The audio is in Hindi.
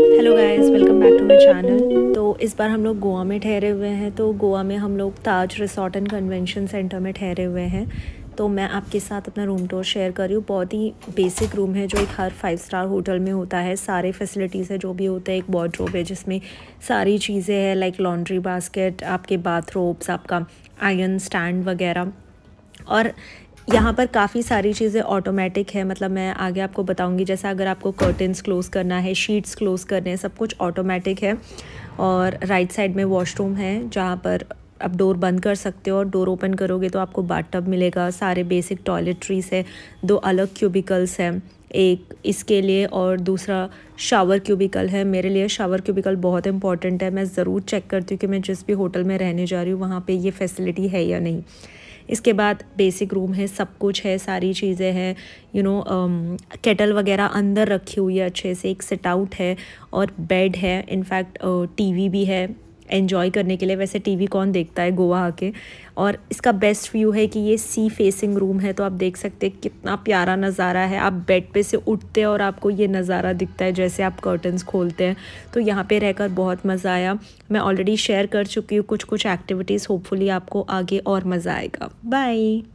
hello guys welcome back to my channel तो इस बार हम लोग गोवा में ठहरे हुए हैं तो गोवा में हम लोग Taj resort and convention centre में ठहरे हुए हैं तो मैं आपके साथ अपना रूम टूर शेयर कर रही हूँ बहुत ही बेसिक रूम है जो एक हर फाइव स्टार होटल में होता है सारे फैसिलिटीज़ है जो भी होता है एक वार्ड्रोब है जिसमें सारी चीज़ें हैं लाइक लॉन्ड्री बास्केट आपके बाथरोब्स आपका आयरन स्टैंड वगैरह और यहाँ पर काफ़ी सारी चीज़ें ऑटोमेटिक है मतलब मैं आगे आपको बताऊँगी जैसा अगर आपको कर्टन्स क्लोज़ करना है शीट्स क्लोज़ करने हैं सब कुछ ऑटोमेटिक है और राइट साइड में वॉशरूम है जहाँ पर आप डोर बंद कर सकते हो और डोर ओपन करोगे तो आपको बाथटब मिलेगा सारे बेसिक टॉयलेटरीज है दो अलग क्यूबिकल्स हैं एक इसके लिए और दूसरा शावर क्यूबिकल है मेरे लिए शावर क्यूबिकल बहुत इंपॉर्टेंट है मैं ज़रूर चेक करती हूँ कि मैं जिस भी होटल में रहने जा रही हूँ वहाँ पे ये फैसिलिटी है या नहीं इसके बाद बेसिक रूम है सब कुछ है सारी चीज़ें हैं यू नो केटल वगैरह अंदर रखी हुई है अच्छे से एक सेट आउट है और बेड है इनफैक्ट टीवी uh, भी है एन्जॉय करने के लिए वैसे टीवी कौन देखता है गोवा आके और इसका बेस्ट व्यू है कि ये सी फेसिंग रूम है तो आप देख सकते हैं कितना प्यारा नज़ारा है आप बेड पे से उठते हैं और आपको ये नज़ारा दिखता है जैसे आप कर्टन्स खोलते हैं तो यहाँ पे रहकर बहुत मज़ा आया मैं ऑलरेडी शेयर कर चुकी हूँ कुछ कुछ एक्टिविटीज़ होपफुली आपको आगे और मज़ा आएगा बाय